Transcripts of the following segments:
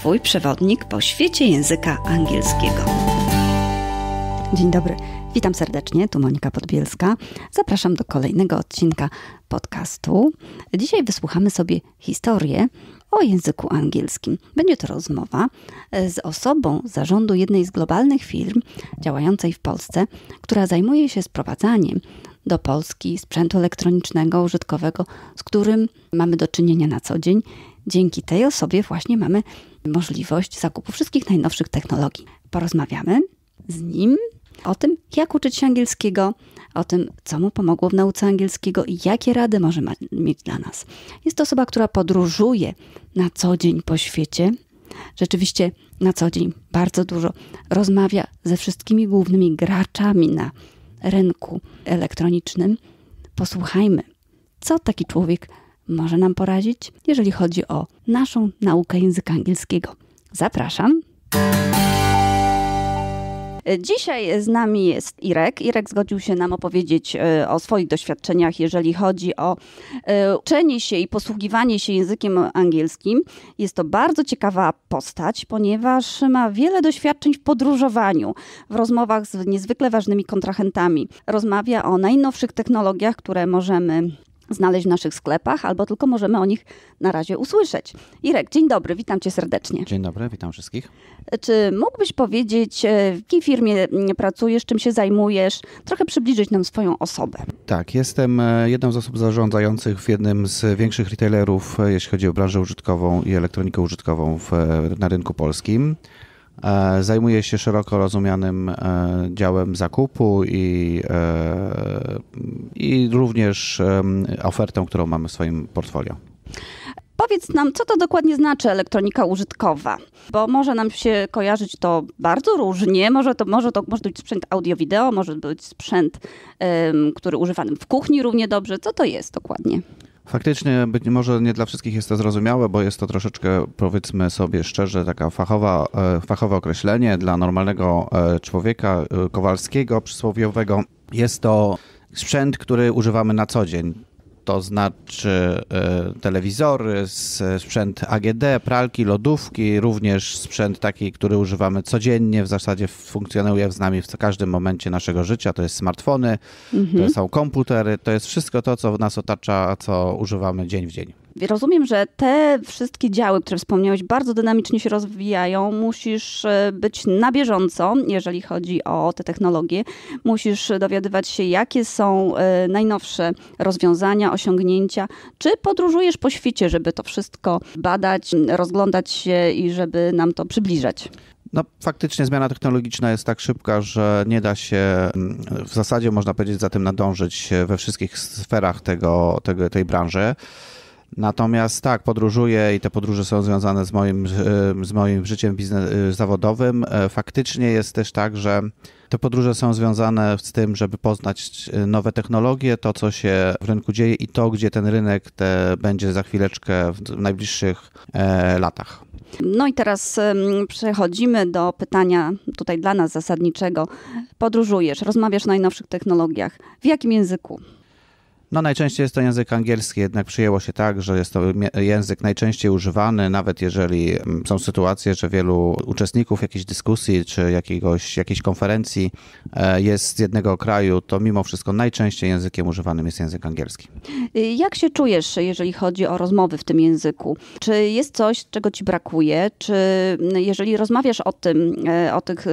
Twój przewodnik po świecie języka angielskiego. Dzień dobry, witam serdecznie, tu Monika Podbielska. Zapraszam do kolejnego odcinka podcastu. Dzisiaj wysłuchamy sobie historię o języku angielskim. Będzie to rozmowa e, z osobą zarządu jednej z globalnych firm działającej w Polsce, która zajmuje się sprowadzaniem do Polski sprzętu elektronicznego, użytkowego, z którym mamy do czynienia na co dzień Dzięki tej osobie właśnie mamy możliwość zakupu wszystkich najnowszych technologii. Porozmawiamy z nim o tym, jak uczyć się angielskiego, o tym, co mu pomogło w nauce angielskiego i jakie rady może ma, mieć dla nas. Jest to osoba, która podróżuje na co dzień po świecie. Rzeczywiście na co dzień bardzo dużo rozmawia ze wszystkimi głównymi graczami na rynku elektronicznym. Posłuchajmy, co taki człowiek może nam porazić, jeżeli chodzi o naszą naukę języka angielskiego. Zapraszam! Dzisiaj z nami jest Irek. Irek zgodził się nam opowiedzieć e, o swoich doświadczeniach, jeżeli chodzi o e, uczenie się i posługiwanie się językiem angielskim. Jest to bardzo ciekawa postać, ponieważ ma wiele doświadczeń w podróżowaniu, w rozmowach z niezwykle ważnymi kontrahentami. Rozmawia o najnowszych technologiach, które możemy znaleźć w naszych sklepach, albo tylko możemy o nich na razie usłyszeć. Irek, dzień dobry, witam cię serdecznie. Dzień dobry, witam wszystkich. E, czy mógłbyś powiedzieć, e, w jakiej firmie pracujesz, czym się zajmujesz, trochę przybliżyć nam swoją osobę? Tak, jestem e, jedną z osób zarządzających w jednym z większych retailerów, jeśli chodzi o branżę użytkową i elektronikę użytkową w, na rynku polskim. E, zajmuje się szeroko rozumianym e, działem zakupu i, e, i również ofertą, którą mamy w swoim portfolio. Powiedz nam, co to dokładnie znaczy elektronika użytkowa? Bo może nam się kojarzyć to bardzo różnie. Może to, może to może być sprzęt audio-wideo, może być sprzęt, um, który używany w kuchni równie dobrze. Co to jest dokładnie? Faktycznie być może nie dla wszystkich jest to zrozumiałe, bo jest to troszeczkę, powiedzmy sobie szczerze, taka fachowa, e, fachowe określenie dla normalnego e, człowieka e, kowalskiego, przysłowiowego. Jest to sprzęt, który używamy na co dzień to znaczy e, telewizory, sprzęt AGD, pralki, lodówki, również sprzęt taki, który używamy codziennie, w zasadzie funkcjonuje z nami w każdym momencie naszego życia, to jest smartfony, mhm. to są komputery, to jest wszystko to, co nas otacza, co używamy dzień w dzień. Rozumiem, że te wszystkie działy, które wspomniałeś, bardzo dynamicznie się rozwijają. Musisz e, być na bieżąco, jeżeli chodzi o te technologie. Musisz dowiadywać się, jakie są e, najnowsze rozwiązania, osiągnięcia. Czy podróżujesz po świecie, żeby to wszystko badać, rozglądać się i żeby nam to przybliżać? No, faktycznie zmiana technologiczna jest tak szybka, że nie da się mm, w zasadzie, można powiedzieć, za tym nadążyć e, we wszystkich sferach tego, tego tej branży. Natomiast tak, podróżuję i te podróże są związane z moim, e, z moim życiem biznes, e, zawodowym. E, faktycznie jest też tak, że te podróże są związane z tym, żeby poznać nowe technologie, to co się w rynku dzieje i to, gdzie ten rynek te będzie za chwileczkę w najbliższych latach. No i teraz przechodzimy do pytania tutaj dla nas zasadniczego. Podróżujesz, rozmawiasz o najnowszych technologiach. W jakim języku? No najczęściej jest to język angielski, jednak przyjęło się tak, że jest to język najczęściej używany, nawet jeżeli mm, są sytuacje, że wielu uczestników jakiejś dyskusji czy jakiegoś, jakiejś konferencji e, jest z jednego kraju, to mimo wszystko najczęściej językiem używanym jest język angielski. Y, jak się czujesz, jeżeli chodzi o rozmowy w tym języku? Czy jest coś, czego ci brakuje? Czy mm, jeżeli rozmawiasz o tym, e, o tych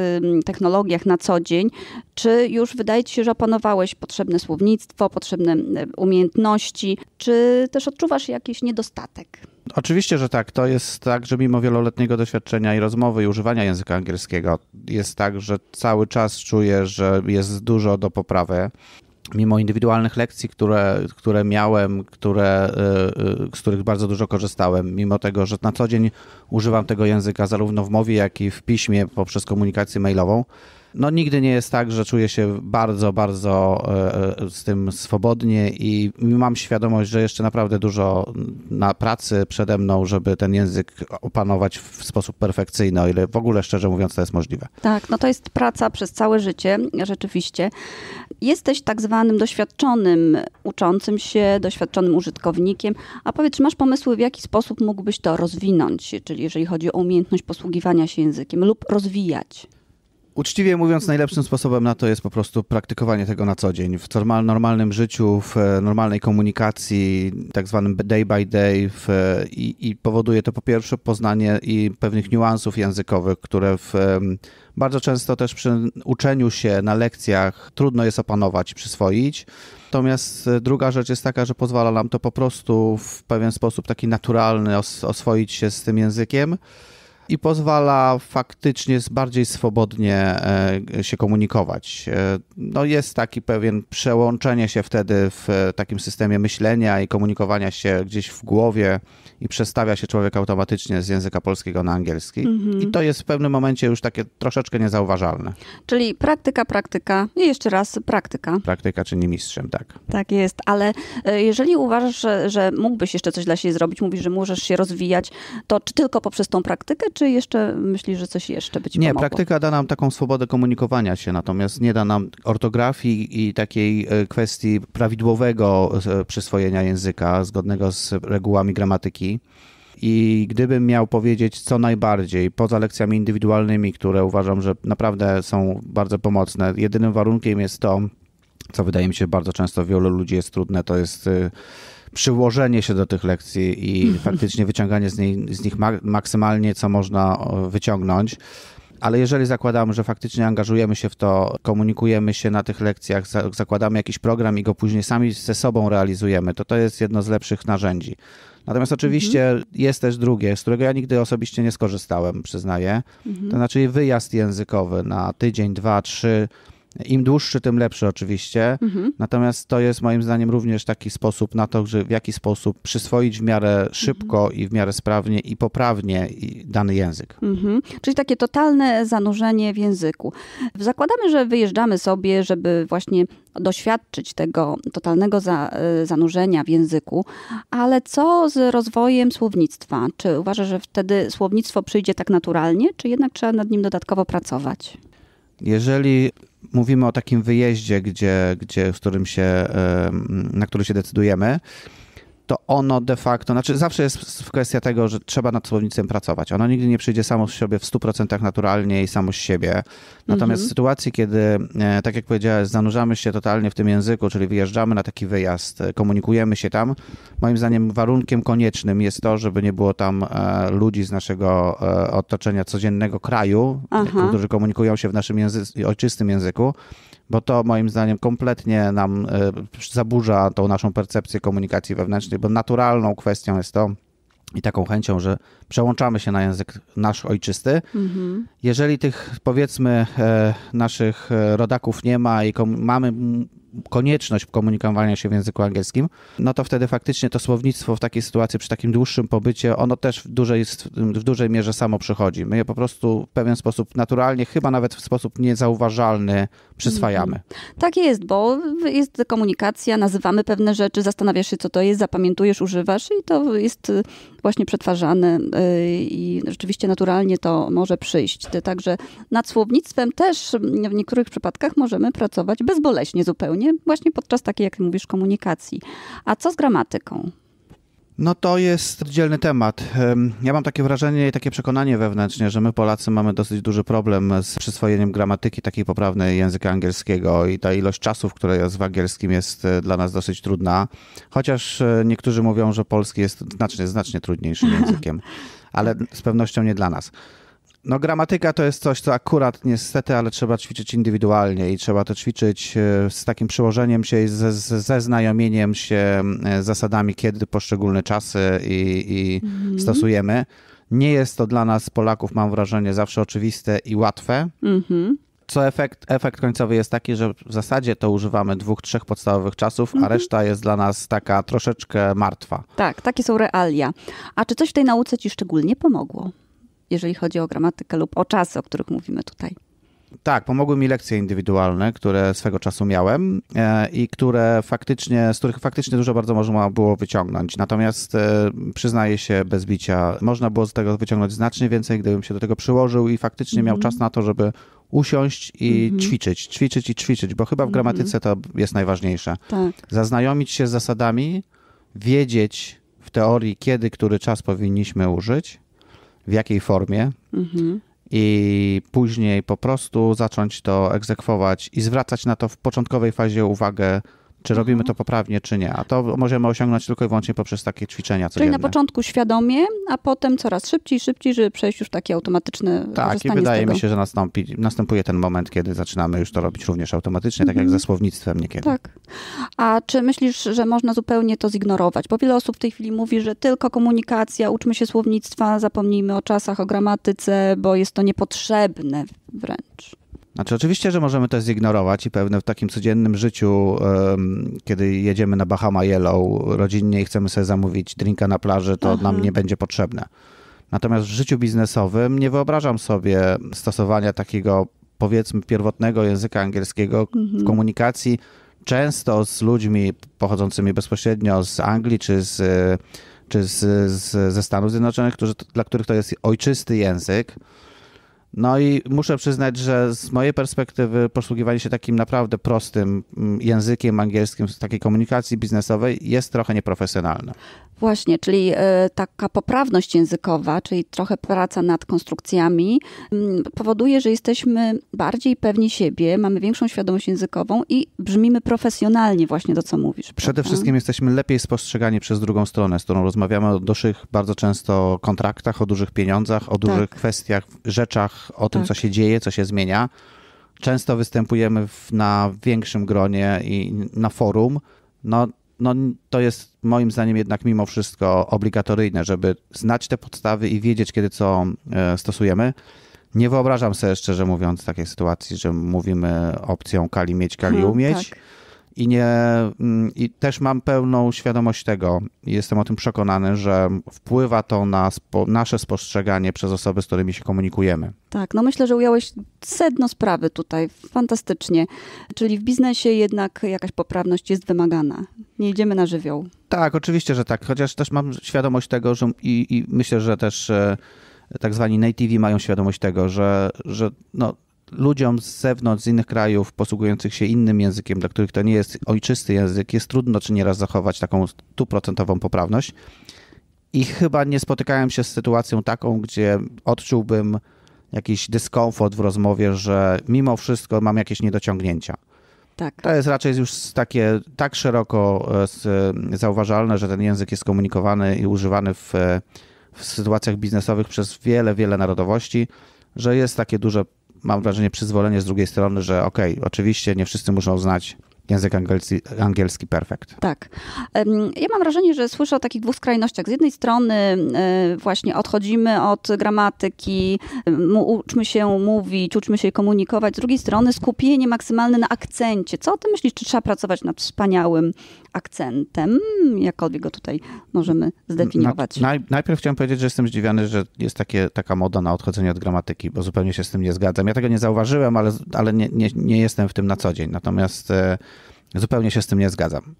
technologiach na co dzień, czy już wydaje ci się, że opanowałeś potrzebne słownictwo, potrzebne umiejętności, czy też odczuwasz jakiś niedostatek? Oczywiście, że tak. To jest tak, że mimo wieloletniego doświadczenia i rozmowy i używania języka angielskiego, jest tak, że cały czas czuję, że jest dużo do poprawy mimo indywidualnych lekcji, które, które miałem, które, y, y, z których bardzo dużo korzystałem, mimo tego, że na co dzień używam tego języka zarówno w mowie, jak i w piśmie poprzez komunikację mailową, no nigdy nie jest tak, że czuję się bardzo, bardzo e, e, z tym swobodnie i mam świadomość, że jeszcze naprawdę dużo na pracy przede mną, żeby ten język opanować w sposób perfekcyjny, o ile w ogóle szczerze mówiąc to jest możliwe. Tak, no to jest praca przez całe życie, rzeczywiście. Jesteś tak zwanym doświadczonym uczącym się, doświadczonym użytkownikiem, a powiedz, czy masz pomysły, w jaki sposób mógłbyś to rozwinąć, czyli jeżeli chodzi o umiejętność posługiwania się językiem lub rozwijać? Uczciwie mówiąc, najlepszym sposobem na to jest po prostu praktykowanie tego na co dzień. W normalnym życiu, w e, normalnej komunikacji, tak zwanym day by day, w, e, i, i, powoduje to po pierwsze poznanie i pewnych niuansów językowych, które w, e, bardzo często też przy uczeniu się na lekcjach trudno jest opanować, przyswoić. Natomiast druga rzecz jest taka, że pozwala nam to po prostu w pewien sposób taki naturalny os, oswoić się z tym językiem i pozwala faktycznie bardziej swobodnie e, się komunikować. E, no jest taki pewien przełączenie się wtedy w e, takim systemie myślenia i komunikowania się gdzieś w głowie i przestawia się człowiek automatycznie z języka polskiego na angielski. Mhm. I to jest w pewnym momencie już takie troszeczkę niezauważalne. Czyli praktyka, praktyka i jeszcze raz praktyka. Praktyka czyni mistrzem, tak. Tak jest, ale e, jeżeli uważasz, że, że mógłbyś jeszcze coś dla siebie zrobić, mówisz, że możesz się rozwijać, to czy tylko poprzez tą praktykę, czy jeszcze myślisz, że coś jeszcze być może? Nie, pomogło? praktyka da nam taką swobodę komunikowania się, natomiast nie da nam ortografii i takiej e, kwestii prawidłowego e, przyswojenia języka zgodnego z regułami gramatyki i gdybym miał powiedzieć, co najbardziej, poza lekcjami indywidualnymi, które uważam, że naprawdę są bardzo pomocne, jedynym warunkiem jest to, co wydaje mi się bardzo często wielu ludzi jest trudne, to jest y, przyłożenie się do tych lekcji i faktycznie wyciąganie z, niej, z nich maksymalnie, co można wyciągnąć ale jeżeli zakładamy, że faktycznie angażujemy się w to, komunikujemy się na tych lekcjach, zakładamy jakiś program i go później sami ze sobą realizujemy, to to jest jedno z lepszych narzędzi. Natomiast oczywiście mhm. jest też drugie, z którego ja nigdy osobiście nie skorzystałem, przyznaję. Mhm. To znaczy wyjazd językowy na tydzień, dwa, trzy im dłuższy, tym lepszy oczywiście. Mhm. Natomiast to jest moim zdaniem również taki sposób na to, że w jaki sposób przyswoić w miarę mhm. szybko mhm. i w miarę sprawnie i poprawnie dany język. Mhm. Czyli takie totalne zanurzenie w języku. Zakładamy, że wyjeżdżamy sobie, żeby właśnie doświadczyć tego totalnego za, e, zanurzenia w języku, ale co z rozwojem słownictwa? Czy uważasz, że wtedy słownictwo przyjdzie tak naturalnie, czy jednak trzeba nad nim dodatkowo pracować? Jeżeli mówimy o takim wyjeździe, gdzie, gdzie, z którym się, na który się decydujemy, to ono de facto, znaczy zawsze jest kwestia tego, że trzeba nad słownictwem pracować. Ono nigdy nie przyjdzie samo z siebie w 100% naturalnie i samo z siebie. Natomiast mhm. w sytuacji, kiedy, e, tak jak powiedziałeś, zanurzamy się totalnie w tym języku, czyli wyjeżdżamy na taki wyjazd, e, komunikujemy się tam, moim zdaniem warunkiem koniecznym jest to, żeby nie było tam e, ludzi z naszego otoczenia codziennego kraju, Aha. którzy komunikują się w naszym języ ojczystym języku, bo to moim zdaniem kompletnie nam e, zaburza tą naszą percepcję komunikacji wewnętrznej, bo naturalną kwestią jest to, i taką chęcią, że przełączamy się na język nasz ojczysty. Mhm. Jeżeli tych, powiedzmy, e, naszych e, rodaków nie ma i mamy konieczność komunikowania się w języku angielskim, no to wtedy faktycznie to słownictwo w takiej sytuacji, przy takim dłuższym pobycie, ono też w dużej, w dużej mierze samo przychodzi. My je po prostu w pewien sposób naturalnie, chyba nawet w sposób niezauważalny przyswajamy. Mhm. Tak jest, bo jest komunikacja, nazywamy pewne rzeczy, zastanawiasz się, co to jest, zapamiętujesz, używasz i to jest właśnie przetwarzane y, i rzeczywiście naturalnie to może przyjść. Także nad słownictwem też w niektórych przypadkach możemy pracować bezboleśnie zupełnie nie? Właśnie podczas takiej, jak mówisz, komunikacji. A co z gramatyką? No to jest dzielny temat. Ja mam takie wrażenie i takie przekonanie wewnętrznie, że my Polacy mamy dosyć duży problem z przyswojeniem gramatyki takiej poprawnej języka angielskiego i ta ilość czasów, która jest w angielskim jest e, dla nas dosyć trudna. Chociaż e, niektórzy mówią, że polski jest znacznie, znacznie trudniejszym językiem, ale z pewnością nie dla nas. No, gramatyka to jest coś, co akurat niestety, ale trzeba ćwiczyć indywidualnie i trzeba to ćwiczyć e, z takim przyłożeniem się i ze, ze znajomieniem się e, zasadami, kiedy poszczególne czasy i, i mhm. stosujemy. Nie jest to dla nas, Polaków, mam wrażenie, zawsze oczywiste i łatwe. Mhm. Co efekt, efekt końcowy jest taki, że w zasadzie to używamy dwóch, trzech podstawowych czasów, mhm. a reszta jest dla nas taka troszeczkę martwa. Tak, takie są realia. A czy coś w tej nauce ci szczególnie pomogło? jeżeli chodzi o gramatykę lub o czasy, o których mówimy tutaj. Tak, pomogły mi lekcje indywidualne, które swego czasu miałem e, i które faktycznie, z których faktycznie dużo bardzo można było wyciągnąć. Natomiast e, przyznaję się bez bicia, można było z tego wyciągnąć znacznie więcej, gdybym się do tego przyłożył i faktycznie mm -hmm. miał mhm. czas na to, żeby usiąść i mm -hmm. ćwiczyć, ćwiczyć i ćwiczyć, bo chyba w mhm. gramatyce to jest najważniejsze. Tak. Zaznajomić się z zasadami, wiedzieć w teorii, kiedy który czas powinniśmy użyć w jakiej formie, mhm. i później po prostu zacząć to egzekwować i zwracać na to w początkowej fazie uwagę czy robimy to poprawnie, czy nie. A to możemy osiągnąć tylko i wyłącznie poprzez takie ćwiczenia codzienne. Czyli na początku świadomie, a potem coraz szybciej, szybciej, żeby przejść już takie automatyczne Tak, i wydaje mi się, że nastąpi, następuje ten moment, kiedy zaczynamy już to robić również automatycznie, tak jak mhm. ze słownictwem niekiedy. Tak. A czy myślisz, że można zupełnie to zignorować? Bo wiele osób w tej chwili mówi, że tylko komunikacja, uczmy się słownictwa, zapomnijmy o czasach, o gramatyce, bo jest to niepotrzebne wręcz. Znaczy, oczywiście, że możemy to zignorować i pewne w takim codziennym życiu, kiedy jedziemy na Bahama Yellow rodzinnie i chcemy sobie zamówić drinka na plaży, to Aha. nam mhm. nie będzie potrzebne. Natomiast w życiu biznesowym nie wyobrażam sobie stosowania takiego, powiedzmy, pierwotnego języka angielskiego mhm. w komunikacji, często z ludźmi pochodzącymi bezpośrednio z Anglii czy z czy z, z, ze Stanów Zjednoczonych, którzy, dla których to jest ojczysty język, no i muszę przyznać, że z mojej perspektywy posługiwanie się takim naprawdę prostym mm, językiem angielskim takiej komunikacji biznesowej jest trochę nieprofesjonalne. Właśnie, czyli e, taka poprawność językowa, czyli trochę praca nad konstrukcjami, mm, powoduje, że jesteśmy bardziej pewni siebie, mamy większą świadomość językową i brzmimy profesjonalnie, właśnie to, co mówisz. Przede prawda? wszystkim jesteśmy lepiej spostrzegani przez drugą stronę, z którą rozmawiamy o dużych, bardzo często kontraktach, o dużych pieniądzach, o dużych tak. kwestiach, rzeczach, o tym, tak. co się dzieje, co się zmienia. Często występujemy w, na większym gronie i na forum. No, no, to jest moim zdaniem jednak mimo wszystko obligatoryjne, żeby znać te podstawy i wiedzieć, kiedy co e, stosujemy. Nie wyobrażam sobie, szczerze mówiąc, takiej sytuacji, że mówimy opcją kali mieć, kali hmm, umieć. Tak. I, nie, mm, I też mam pełną świadomość tego, jestem o tym przekonany, że wpływa to na spo, nasze spostrzeganie przez osoby, z którymi się komunikujemy. Tak, no myślę, że ująłeś sedno sprawy tutaj fantastycznie. Czyli w biznesie jednak jakaś poprawność jest wymagana nie idziemy na żywioł. Tak, oczywiście, że tak. Chociaż też mam świadomość tego, że i, i myślę, że też e, tak zwani nativi mają świadomość tego, że, że no, ludziom z zewnątrz, z innych krajów posługujących się innym językiem, dla których to nie jest ojczysty język, jest trudno czy nieraz zachować taką stuprocentową poprawność. I chyba nie spotykałem się z sytuacją taką, gdzie odczułbym jakiś dyskomfort w rozmowie, że mimo wszystko mam jakieś niedociągnięcia. Tak. To jest raczej już takie tak szeroko e, e, zauważalne, że ten język jest komunikowany i używany w, e, w sytuacjach biznesowych przez wiele, wiele narodowości, że jest takie duże, mam wrażenie, przyzwolenie z drugiej strony, że okej, okay, oczywiście nie wszyscy muszą znać język angielski, angielski perfekt. Tak. Ja mam wrażenie, że słyszę o takich dwóch skrajnościach. Z jednej strony e, właśnie odchodzimy od gramatyki, e, uczmy się mówić, uczmy się komunikować. Z drugiej strony skupienie maksymalne na akcencie. Co o tym myślisz? Czy trzeba pracować nad wspaniałym akcentem? Jakkolwiek go tutaj możemy zdefiniować. Na, no, naj, najpierw chciałem powiedzieć, że jestem zdziwiony, że jest takie, taka moda na odchodzenie od gramatyki, bo zupełnie się z tym nie zgadzam. Ja tego nie zauważyłem, ale, ale nie, nie, nie jestem w tym na co dzień. Natomiast e, zupełnie się z tym nie zgadzam.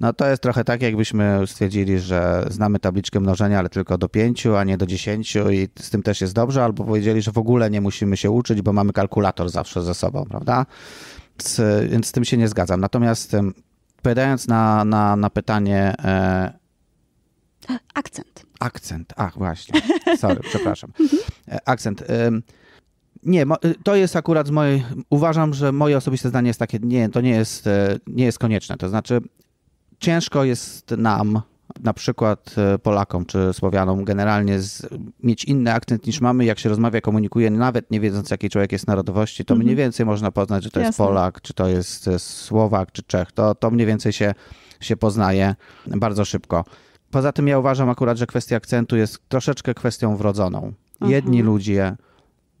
No to jest trochę tak, jakbyśmy stwierdzili, że znamy tabliczkę mnożenia, ale tylko do pięciu, a nie do dziesięciu, i z tym też jest dobrze, albo powiedzieli, że w ogóle nie musimy się uczyć, bo mamy kalkulator zawsze ze sobą, prawda? więc e, z tym się nie zgadzam. Natomiast odpowiadając na, na, na pytanie. E... Akcent. Akcent, ach, właśnie. Sorry, przepraszam. E, akcent. Nie, e, to jest akurat z mojej. Uważam, że moje osobiste zdanie jest takie, nie, to nie jest, e, nie jest konieczne. To znaczy, ciężko jest nam na przykład e, Polakom czy Słowianom generalnie z, mieć inny akcent niż mamy, jak się rozmawia, komunikuje, nawet nie wiedząc, jaki człowiek jest narodowości, to mniej mhm. więcej można poznać, czy to Jasne. jest Polak, czy to jest e, Słowak, czy Czech. To, to mniej więcej się, się poznaje bardzo szybko. Poza tym ja uważam akurat, że kwestia akcentu jest troszeczkę kwestią wrodzoną. Jedni Aha. ludzie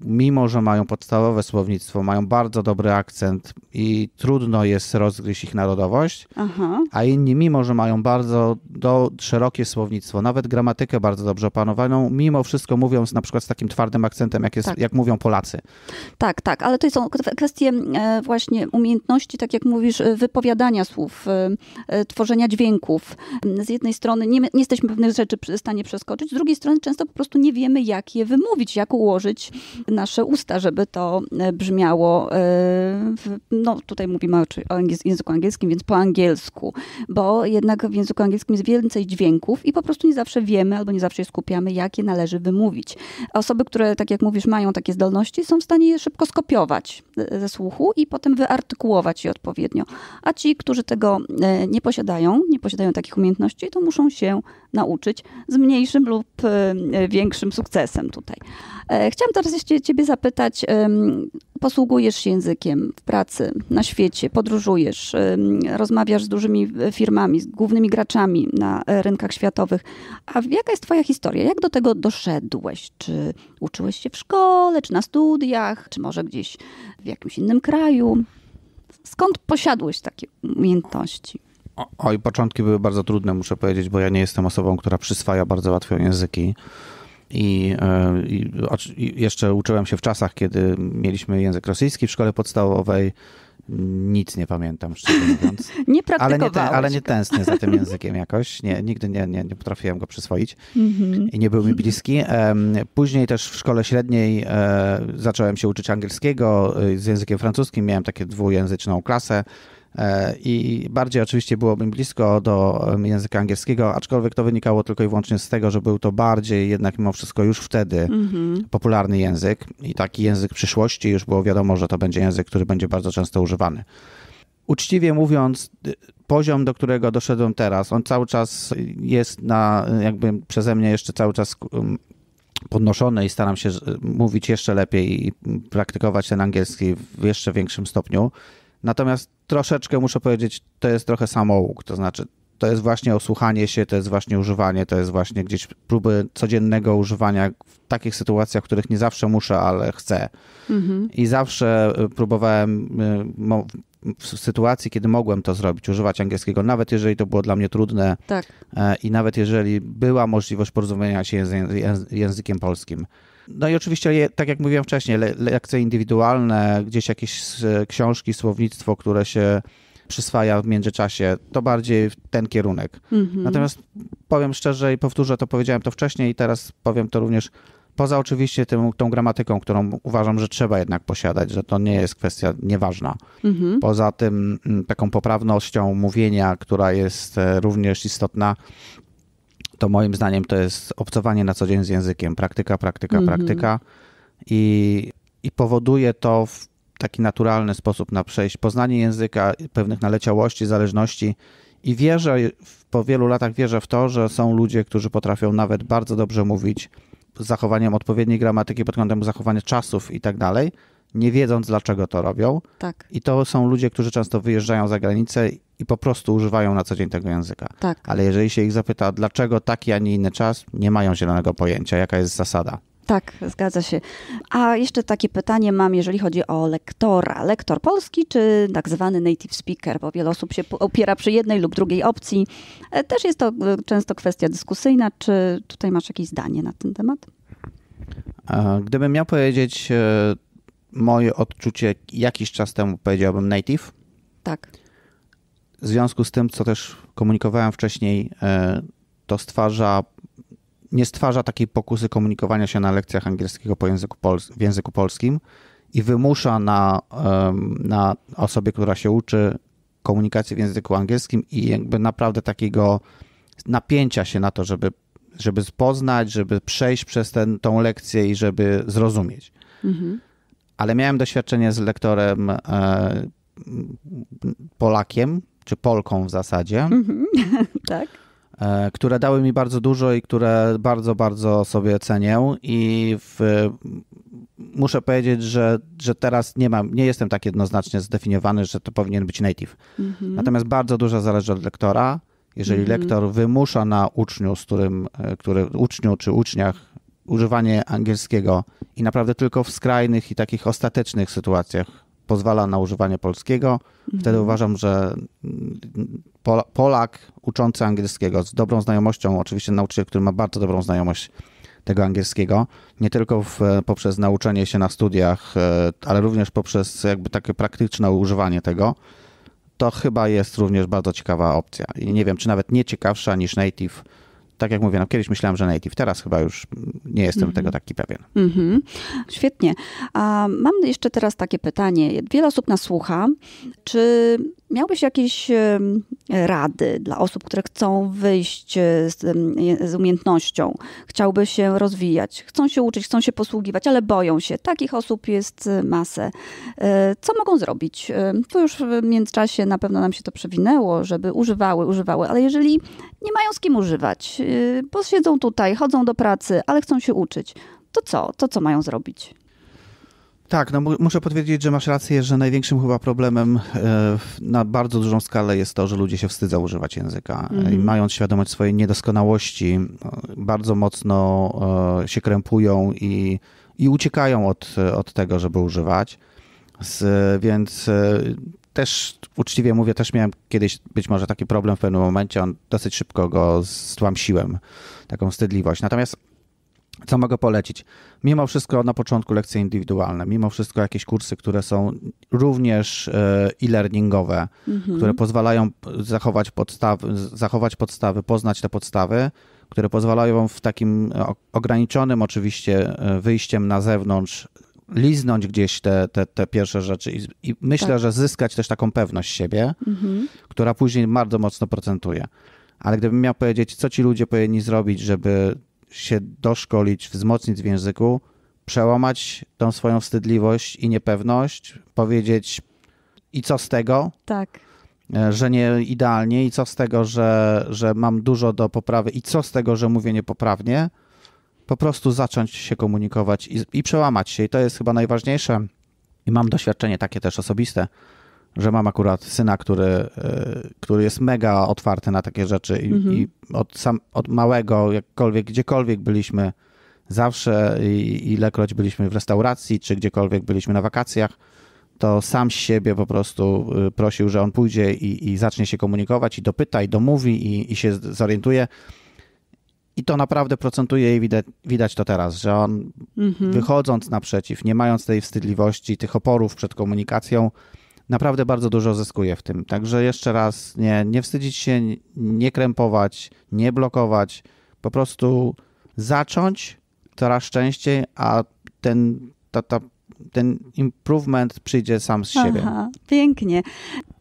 mimo że mają podstawowe słownictwo, mają bardzo dobry akcent i trudno jest rozgryźć ich narodowość, Aha. a inni, mimo że mają bardzo do, szerokie słownictwo, nawet gramatykę bardzo dobrze opanowaną, mimo wszystko mówią na przykład z takim twardym akcentem, jak, jest, tak. jak mówią Polacy. Tak, tak, ale to są kwestie e, właśnie umiejętności, tak jak mówisz, e, wypowiadania słów, e, tworzenia dźwięków. Z jednej strony nie, nie jesteśmy pewnych rzeczy w stanie przeskoczyć, z drugiej strony często po prostu nie wiemy, jak je wymówić, jak ułożyć nasze usta, żeby to e, brzmiało, e, w, no tutaj mówimy o języku angielskim, więc po angielsku, bo jednak w języku angielskim jest więcej dźwięków i po prostu nie zawsze wiemy albo nie zawsze się skupiamy, jakie należy wymówić. Osoby, które, tak jak mówisz, mają takie zdolności, są w stanie je szybko skopiować e, ze słuchu i potem wyartykułować je odpowiednio. A ci, którzy tego nie posiadają, nie posiadają takich umiejętności, to muszą się nauczyć z mniejszym lub e, większym sukcesem tutaj. E, chciałam teraz jeszcze Ciebie zapytać, posługujesz się językiem w pracy, na świecie, podróżujesz, rozmawiasz z dużymi e, firmami, z głównymi graczami na rynkach światowych. A jaka jest Twoja historia? Jak do tego doszedłeś? Czy uczyłeś się w szkole, czy na studiach, czy może gdzieś w jakimś innym kraju? Skąd posiadłeś takie umiejętności? Oj, początki były bardzo trudne, muszę powiedzieć, bo ja nie jestem osobą, która przyswaja bardzo łatwo języki. I, e, i, I, jeszcze uczyłem się w czasach, kiedy mieliśmy język rosyjski w szkole podstawowej. Nic nie pamiętam, szczerze mówiąc. nie ale nie, te, ale nie tęsknię za tym językiem jakoś. Nie, nigdy nie, nie, nie potrafiłem go przyswoić mm-hmm. i nie był mi bliski. Później też w szkole średniej e, zacząłem się uczyć angielskiego e, z językiem francuskim. Miałem takie dwujęzyczną klasę i bardziej oczywiście byłoby blisko do języka angielskiego, aczkolwiek to wynikało tylko i wyłącznie z tego, że był to bardziej jednak mimo wszystko już wtedy mm -hmm. popularny język i taki język przyszłości już było wiadomo, że to będzie język, który będzie bardzo często używany. Uczciwie mówiąc, poziom, do którego doszedłem teraz, on cały czas jest na, jakby przeze mnie jeszcze cały czas podnoszony i staram się mówić jeszcze lepiej i praktykować ten angielski w jeszcze większym stopniu. Natomiast troszeczkę muszę powiedzieć, to jest trochę samouk, to znaczy to jest właśnie osłuchanie się, to jest właśnie używanie, to jest właśnie gdzieś próby codziennego używania w takich sytuacjach, w których nie zawsze muszę, ale chcę. Mhm. I zawsze y, próbowałem y, w sytuacji, kiedy mogłem to zrobić, używać angielskiego, nawet jeżeli to było dla mnie trudne tak. E, i nawet jeżeli była możliwość porozumienia się językiem polskim. No i oczywiście, tak jak mówiłem wcześniej, lekcje indywidualne, gdzieś jakieś e, książki, słownictwo, które się przyswaja w międzyczasie, to bardziej ten kierunek. Mhm. Natomiast powiem szczerze i powtórzę to, powiedziałem to wcześniej i teraz powiem to również, poza oczywiście tym, tą gramatyką, którą uważam, że trzeba jednak posiadać, że to nie jest kwestia nieważna. Mhm. Poza tym taką poprawnością mówienia, która jest e, również istotna, to moim zdaniem to jest obcowanie na co dzień z językiem. Praktyka, praktyka, mhm. praktyka. I, I powoduje to w taki naturalny sposób na przejść poznanie języka, pewnych naleciałości, zależności. I wierzę, po wielu latach wierzę w to, że są ludzie, którzy potrafią nawet bardzo dobrze mówić z zachowaniem odpowiedniej gramatyki pod kątem zachowania czasów i tak dalej, nie wiedząc dlaczego to robią. Tak. I to są ludzie, którzy często wyjeżdżają za granicę i po prostu używają na co dzień tego języka. Tak. Ale jeżeli się ich zapyta, dlaczego taki, a nie inny czas, nie mają zielonego pojęcia, jaka jest zasada. Tak, zgadza się. A jeszcze takie pytanie mam, jeżeli chodzi o lektora. Lektor polski czy tak zwany native speaker, bo wiele osób się opiera przy jednej lub drugiej opcji. E, też jest to e, często kwestia dyskusyjna. Czy tutaj masz jakieś zdanie na ten temat? Gdybym miał powiedzieć e, moje odczucie jakiś czas temu powiedziałbym native. Tak. W związku z tym, co też komunikowałem wcześniej, e, to stwarza, nie stwarza takiej pokusy komunikowania się na lekcjach angielskiego po języku pols- w języku polskim i wymusza na, na osobie, która się uczy komunikację w języku angielskim i jakby naprawdę takiego napięcia się na to, żeby, żeby poznać, żeby przejść przez tę lekcję i żeby zrozumieć. Mhm ale miałem doświadczenie z lektorem e, Polakiem, czy Polką w zasadzie. Mm -hmm. Które dały mi bardzo dużo i które bardzo, bardzo sobie cenię. I w, muszę powiedzieć, że, że teraz nie mam, nie jestem tak jednoznacznie zdefiniowany, że to powinien być native. Mhm. Natomiast bardzo dużo zależy od lektora. Jeżeli mhm. lektor wymusza na uczniu, z którym, e, który, uczniu czy uczniach używanie angielskiego i naprawdę tylko w skrajnych i takich ostatecznych sytuacjach pozwala na używanie polskiego, mhm. wtedy uważam, że mm, Polak uczący angielskiego z dobrą znajomością, oczywiście nauczyciel, który ma bardzo dobrą znajomość tego angielskiego, nie tylko w, poprzez nauczenie się na studiach, e, ale również poprzez jakby takie praktyczne używanie tego, to chyba jest również bardzo ciekawa opcja. I nie wiem, czy nawet nie ciekawsza niż native tak jak mówię, no kiedyś myślałam, że native, teraz chyba już nie jestem mhm. tego taki pewien. Mhm. Świetnie. A mam jeszcze teraz takie pytanie. Wiele osób nas słucha. Czy Miałbyś jakieś rady dla osób, które chcą wyjść e, z, z, umiejętnością, chciałby się rozwijać, chcą się uczyć, chcą się posługiwać, ale boją się. Takich osób jest e, masę. E, co mogą zrobić? Tu już w międzyczasie na pewno nam się to przewinęło, żeby używały, używały, ale jeżeli nie mają z kim używać, bo siedzą tutaj, chodzą do pracy, ale chcą się uczyć, to co? To co mają zrobić? Tak, no muszę potwierdzić, że masz rację, że największym chyba problemem e, na bardzo dużą skalę jest to, że ludzie się wstydzą używać języka e, i mhm. mając świadomość swojej niedoskonałości, e, bardzo mocno się krępują i, i uciekają od, od tego, żeby używać. Z, więc też uczciwie mówię, też miałem kiedyś być może taki problem w pewnym momencie, on dosyć szybko go stłamsiłem, taką wstydliwość. Natomiast co mogę polecić? Mimo wszystko na początku lekcje indywidualne, mimo wszystko jakieś kursy, które są również e, e-learningowe, mhm. które pozwalają zachować, zachować podstawy, poznać te podstawy, które pozwalają w takim e, ograniczonym oczywiście e, wyjściem na zewnątrz liznąć gdzieś te, te, te pierwsze rzeczy i, i myślę, tak. że zyskać też taką pewność siebie, mhm. która później bardzo mocno procentuje. Ale gdybym miał powiedzieć, co ci ludzie powinni zrobić, żeby się doszkolić, wzmocnić w języku, przełamać tą swoją wstydliwość i niepewność, powiedzieć i co z tego? Tak. E, że nie idealnie, i co z tego, że, że mam dużo do poprawy, i co z tego, że mówię niepoprawnie? Po prostu zacząć się komunikować i, i przełamać się. I to jest chyba najważniejsze. I mam doświadczenie takie też osobiste, że mam akurat syna, który, e, który jest mega otwarty na takie rzeczy i, mhm. i od, sam, od małego, jakkolwiek, gdziekolwiek byliśmy, zawsze, i, ilekroć byliśmy w restauracji, czy gdziekolwiek byliśmy na wakacjach, to sam z siebie po prostu y, prosił, że on pójdzie i, i zacznie się komunikować, i dopyta, i domówi, i, i się zorientuje. I to naprawdę procentuje i widać, widać to teraz, że on mhm. wychodząc naprzeciw, nie mając tej wstydliwości, tych oporów przed komunikacją, naprawdę bardzo dużo zyskuje w tym. Także jeszcze raz, nie, nie wstydzić się, nie krępować, nie blokować, po prostu zacząć coraz częściej, a ten, ta, ta ten improvement przyjdzie sam z siebie. Aha, pięknie.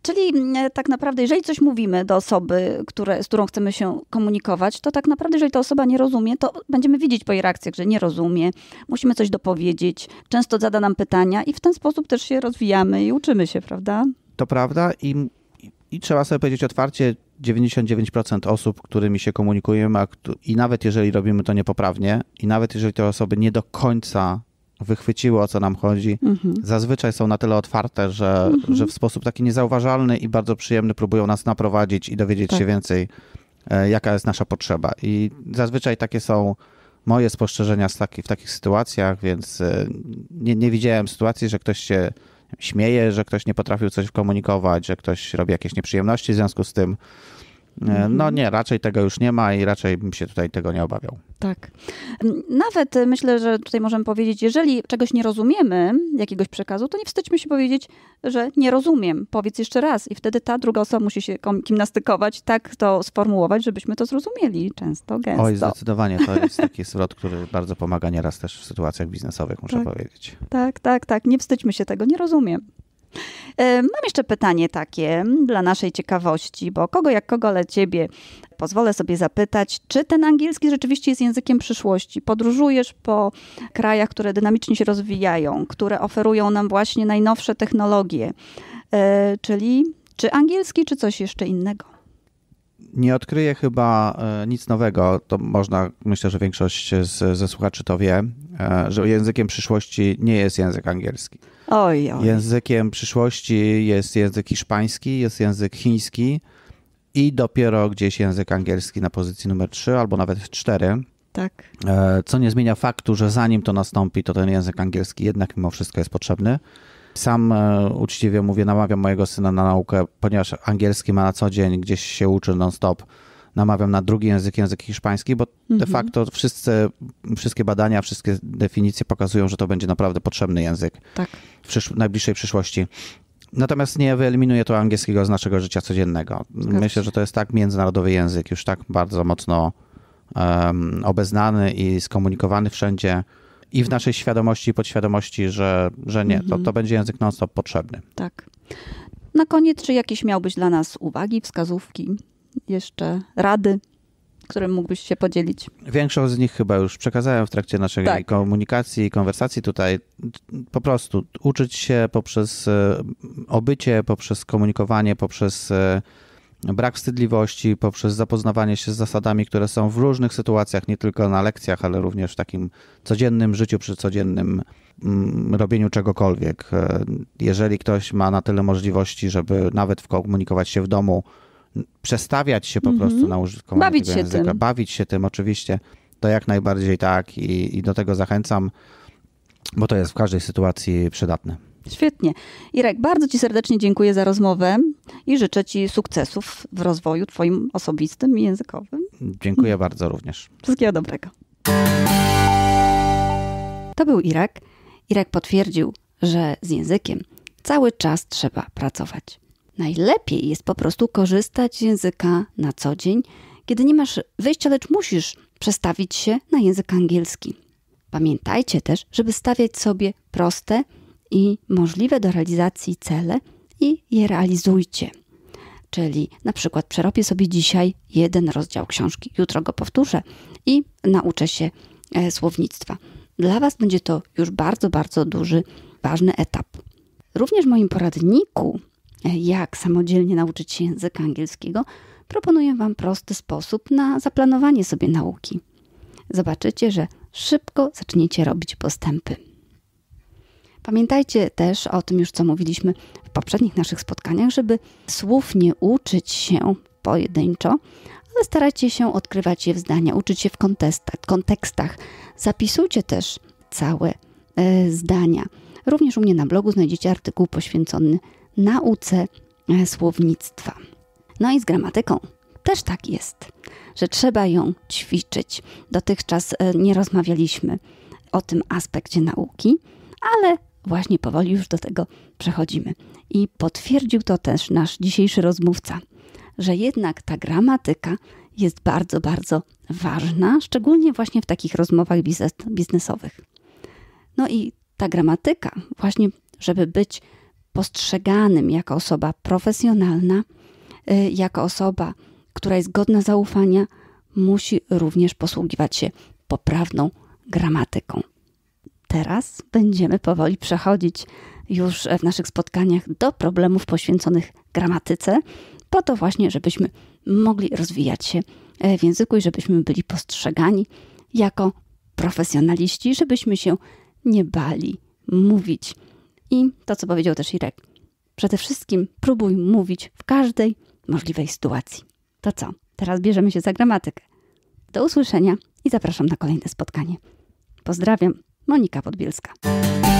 Czyli e, tak naprawdę, jeżeli coś mówimy do osoby, które, z którą chcemy się komunikować, to tak naprawdę, jeżeli ta osoba nie rozumie, to będziemy widzieć po jej reakcjach, że nie rozumie, musimy coś dopowiedzieć, często zada nam pytania i w ten sposób też się rozwijamy i uczymy się, prawda? To prawda i, i, i trzeba sobie powiedzieć otwarcie, 99% osób, którymi się komunikujemy, i nawet jeżeli robimy to niepoprawnie, i nawet jeżeli te osoby nie do końca wychwyciły, o co nam chodzi. Mhm. Zazwyczaj są na tyle otwarte, że, mhm. że w sposób taki niezauważalny i bardzo przyjemny próbują nas naprowadzić i dowiedzieć tak. się więcej, e, jaka jest nasza potrzeba. I zazwyczaj takie są moje spostrzeżenia taki, w takich sytuacjach, więc e, nie, nie widziałem sytuacji, że ktoś się śmieje, że ktoś nie potrafił coś komunikować, że ktoś robi jakieś nieprzyjemności w związku z tym. Mhm. No nie, raczej tego już nie ma i raczej bym się tutaj tego nie obawiał. Tak. Nawet y, myślę, że tutaj możemy powiedzieć, jeżeli czegoś nie rozumiemy, jakiegoś przekazu, to nie wstydźmy się powiedzieć, że nie rozumiem. Powiedz jeszcze raz i wtedy ta druga osoba musi się gimnastykować, tak to sformułować, żebyśmy to zrozumieli często, gęsto. Oj, zdecydowanie. To jest taki zwrot, który bardzo pomaga nieraz też w sytuacjach biznesowych, muszę tak, powiedzieć. Tak, tak, tak. Nie wstydźmy się tego, nie rozumiem. E, mam jeszcze pytanie takie dla naszej ciekawości, bo kogo jak kogo, ale ciebie pozwolę sobie zapytać, czy ten angielski rzeczywiście jest językiem przyszłości? Podróżujesz po krajach, które dynamicznie się rozwijają, które oferują nam właśnie najnowsze technologie, e, czyli czy angielski, czy coś jeszcze innego? Nie odkryję chyba e, nic nowego. To można, myślę, że większość z, ze słuchaczy to wie, e, że językiem przyszłości nie jest język angielski. Oj, oj. Językiem przyszłości jest język hiszpański, jest język chiński i dopiero gdzieś język angielski na pozycji numer 3 albo nawet 4. Tak. E, co nie zmienia faktu, że zanim to nastąpi, to ten język angielski jednak mimo wszystko jest potrzebny. Sam e, uczciwie mówię, namawiam mojego syna na naukę, ponieważ angielski ma na co dzień, gdzieś się uczy non-stop namawiam na drugi język, język hiszpański, bo mhm. de facto wszyscy, wszystkie badania, wszystkie definicje pokazują, że to będzie naprawdę potrzebny język tak. w przysz najbliższej przyszłości. Natomiast nie wyeliminuje to angielskiego z naszego życia codziennego. Zgadza Myślę, że to jest tak międzynarodowy język, już tak bardzo mocno um, obeznany i skomunikowany wszędzie, i w naszej świadomości i podświadomości, że, że nie, to, to mhm. będzie język non-stop potrzebny. Tak. Na koniec, czy jakieś miałbyś dla nas uwagi, wskazówki, jeszcze rady? którym mógłbyś się podzielić? Większość z nich chyba już przekazałem w trakcie naszej tak. komunikacji i konwersacji tutaj. Po prostu uczyć się poprzez e, obycie, poprzez komunikowanie, poprzez e, brak wstydliwości poprzez zapoznawanie się z zasadami, które są w różnych sytuacjach, nie tylko na lekcjach, ale również w takim codziennym życiu, przy codziennym mm, robieniu czegokolwiek. E, jeżeli ktoś ma na tyle możliwości, żeby nawet komunikować się w domu, przestawiać się po mm -hmm. prostu na użytkowanie bawić się języka, tym. bawić się tym oczywiście, to jak najbardziej tak i, i do tego zachęcam, bo to jest w każdej sytuacji przydatne. Świetnie. Irek, bardzo Ci serdecznie dziękuję za rozmowę i życzę Ci sukcesów w rozwoju Twoim osobistym i językowym. Dziękuję bardzo również. Wszystkiego dobrego. To był Irek. Irek potwierdził, że z językiem cały czas trzeba pracować. Najlepiej jest po prostu korzystać z języka na co dzień, kiedy nie masz wyjścia, lecz musisz przestawić się na język angielski. Pamiętajcie też, żeby stawiać sobie proste, i możliwe do realizacji cele i je realizujcie. Czyli na przykład przerobię sobie dzisiaj jeden rozdział książki, jutro go powtórzę i nauczę się e, słownictwa. Dla Was będzie to już bardzo, bardzo duży, ważny etap. Również w moim poradniku, e, jak samodzielnie nauczyć się języka angielskiego, proponuję Wam prosty sposób na zaplanowanie sobie nauki. Zobaczycie, że szybko zaczniecie robić postępy. Pamiętajcie też o tym już, co mówiliśmy w poprzednich naszych spotkaniach, żeby słów nie uczyć się pojedynczo, ale starajcie się odkrywać je w zdania, uczyć się w kontekstach. Zapisujcie też całe e, zdania. Również u mnie na blogu znajdziecie artykuł poświęcony nauce e, słownictwa. No i z gramatyką też tak jest, że trzeba ją ćwiczyć. Dotychczas e, nie rozmawialiśmy o tym aspekcie nauki, ale właśnie powoli już do tego przechodzimy. I potwierdził to też nasz dzisiejszy rozmówca, że jednak ta gramatyka jest bardzo, bardzo ważna, szczególnie właśnie w takich rozmowach biznesowych. No i ta gramatyka, właśnie, żeby być postrzeganym jako osoba profesjonalna, y, jako osoba, która jest godna zaufania, musi również posługiwać się poprawną gramatyką teraz będziemy powoli przechodzić już w naszych spotkaniach do problemów poświęconych gramatyce, po to właśnie, żebyśmy mogli rozwijać się w języku i żebyśmy byli postrzegani jako profesjonaliści, żebyśmy się nie bali mówić. I to, co powiedział też Irek, przede wszystkim próbuj mówić w każdej możliwej sytuacji. To co? Teraz bierzemy się za gramatykę. Do usłyszenia i zapraszam na kolejne spotkanie. Pozdrawiam. Monika Podbielska.